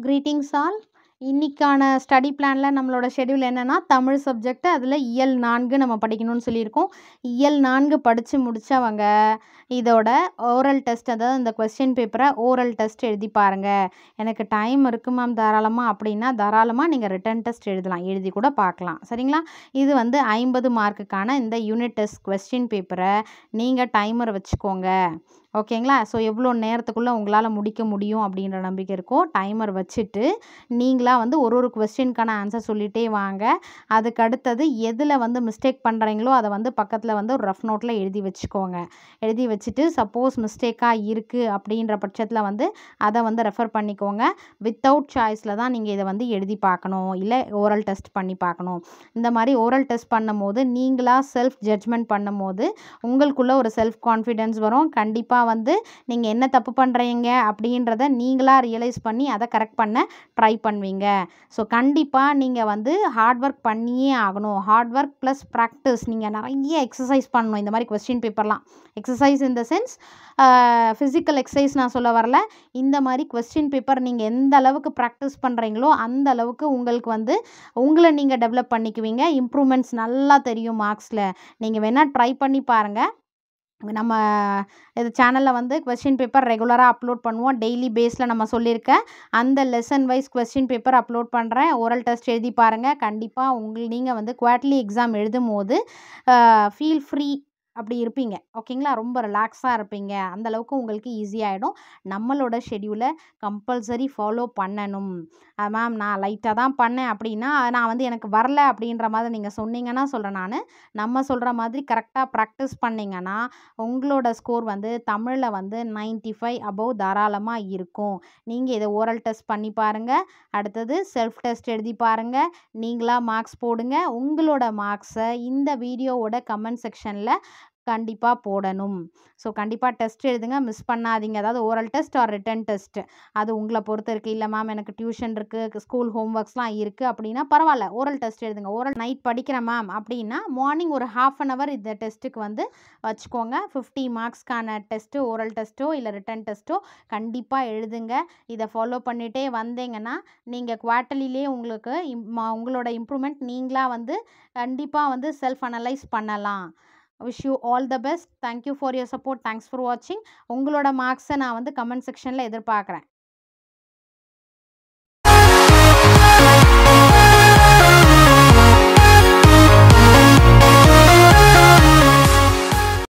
Greetings all. இன்றைக்கான study பிளானில் நம்மளோட ஷெடியூல் என்னென்னா தமிழ் சப்ஜெக்ட் அதில் இயல் நான்கு நம்ம படிக்கணும்னு சொல்லியிருக்கோம் இயல் நான்கு படித்து முடித்தவங்க இதோட ஓரல் டெஸ்ட் அதாவது இந்த கொஸ்டின் பேப்பரை ஓரல் டெஸ்ட் எழுதி பாருங்கள் எனக்கு டைம் இருக்குது மேம் தாராளமாக அப்படின்னா தாராளமாக நீங்கள் ரிட்டன் டெஸ்ட் எழுதலாம் எழுதி கூட பார்க்கலாம் சரிங்களா இது வந்து ஐம்பது மார்க்குக்கான இந்த யூனிட் டெஸ்ட் கொஸ்டின் பேப்பரை நீங்கள் டைமர் வச்சுக்கோங்க ஓகேங்களா ஸோ எவ்வளோ நேரத்துக்குள்ளே உங்களால் முடிக்க முடியும் அப்படின்ற நம்பிக்கை இருக்கும் டைமர் வச்சுட்டு நீங்களாக தான் வந்து ஒரு ஒரு கொஸ்டினுக்கான ஆன்சர் சொல்லிகிட்டே வாங்க அதுக்கு அடுத்தது எதில் வந்து மிஸ்டேக் பண்ணுறீங்களோ அதை வந்து பக்கத்தில் வந்து ஒரு ரஃப் நோட்டில் எழுதி வச்சுக்கோங்க எழுதி வச்சுட்டு சப்போஸ் மிஸ்டேக்காக இருக்குது அப்படின்ற பட்சத்தில் வந்து அதை வந்து ரெஃபர் பண்ணிக்கோங்க வித்தவுட் சாய்ஸில் தான் நீங்கள் இதை வந்து எழுதி பார்க்கணும் இல்லை ஓரல் டெஸ்ட் பண்ணி பார்க்கணும் இந்த மாதிரி ஓரல் டெஸ்ட் பண்ணும்போது நீங்களாக செல்ஃப் ஜட்ஜ்மெண்ட் பண்ணும்போது உங்களுக்குள்ளே ஒரு செல்ஃப் கான்ஃபிடென்ஸ் வரும் கண்டிப்பாக வந்து நீங்கள் என்ன தப்பு பண்ணுறீங்க அப்படின்றத நீங்களாக ரியலைஸ் பண்ணி அதை கரெக்ட் பண்ண ட்ரை பண்ணுவீங்க பண்ணுங்க ஸோ கண்டிப்பாக நீங்கள் வந்து ஹார்ட் ஒர்க் பண்ணியே ஆகணும் ஹார்ட் ஒர்க் ப்ளஸ் ப்ராக்டிஸ் நீங்கள் நிறைய எக்ஸசைஸ் பண்ணணும் இந்த மாதிரி கொஸ்டின் பேப்பர்லாம் exercise in the sense physical exercise நான் சொல்ல வரல இந்த மாதிரி கொஸ்டின் பேப்பர் நீங்கள் எந்த அளவுக்கு ப்ராக்டிஸ் பண்ணுறீங்களோ அந்த அளவுக்கு உங்களுக்கு வந்து உங்களை நீங்கள் டெவலப் பண்ணிக்குவீங்க இம்ப்ரூவ்மெண்ட்ஸ் நல்லா தெரியும் மார்க்ஸில் நீங்கள் வேணால் ட்ரை பண்ணி பாருங்கள் நம்ம இது சேனலில் வந்து கொஸ்டின் பேப்பர் ரெகுலராக அப்லோட் பண்ணுவோம் டெய்லி பேஸில் நம்ம சொல்லியிருக்கேன் அந்த lesson wise question paper upload பண்ணுறேன் ஓரல் டெஸ்ட் எழுதி பாருங்கள் கண்டிப்பாக உங்கள் நீங்கள் வந்து குவார்ட்லி எக்ஸாம் எழுதும் போது ஃபீல் ஃப்ரீ அப்படி இருப்பீங்க ஓகேங்களா ரொம்ப ரிலாக்ஸாக இருப்பீங்க அந்தளவுக்கு உங்களுக்கு ஈஸியாகிடும் நம்மளோட ஷெடியூலை கம்பல்சரி ஃபாலோ பண்ணணும் மேம் நான் லைட்டாக தான் பண்ணேன் அப்படின்னா நான் வந்து எனக்கு வரல அப்படின்ற மாதிரி நீங்கள் சொன்னீங்கன்னா சொல்கிறேன் நான் நம்ம சொல்கிற மாதிரி கரெக்டாக ப்ராக்டிஸ் பண்ணிங்கன்னா உங்களோட ஸ்கோர் வந்து தமிழில் வந்து நைன்ட்டி ஃபைவ் அபவ் தாராளமாக இருக்கும் நீங்கள் இதை ஓரல் டெஸ்ட் பண்ணி பாருங்கள் அடுத்தது செல்ஃப் டெஸ்ட் எழுதி பாருங்கள் நீங்களாக மார்க்ஸ் போடுங்க உங்களோட மார்க்ஸை இந்த வீடியோவோட கமெண்ட் செக்ஷனில் கண்டிப்பாக போடணும் ஸோ கண்டிப்பாக டெஸ்ட் எழுதுங்க மிஸ் பண்ணாதீங்க அதாவது oral test or written test அது உங்களை பொறுத்து இருக்குது இல்லை மேம் எனக்கு டியூஷன் இருக்குது ஸ்கூல் ஹோம் ஒர்க்ஸ்லாம் இருக்குது அப்படின்னா பரவாயில்ல ஓரல் டெஸ்ட் எழுதுங்க ஓரல் நைட் படிக்கிறேன் மேம் அப்படின்னா மார்னிங் ஒரு ஹாஃப் அன் ஹவர் இந்த டெஸ்ட்டுக்கு வந்து வச்சுக்கோங்க ஃபிஃப்டி மார்க்ஸ்க்கான டெஸ்ட்டு ஓரல் டெஸ்ட்டோ இல்லை ரிட்டன் டெஸ்ட்டோ கண்டிப்பாக எழுதுங்க இதை ஃபாலோ பண்ணிகிட்டே வந்தீங்கன்னா நீங்கள் குவார்ட்டர்லே உங்களுக்கு உங்களோட இம்ப்ரூவ்மெண்ட் நீங்களாக வந்து கண்டிப்பாக வந்து செல்ஃப் அனலைஸ் பண்ணலாம் wish you all the best thank you for your support thanks for வாட்சிங் உங்களோட மார்க்ஸை நான் வந்து கமெண்ட் செக்ஷனில் எதிர்பார்க்குறேன்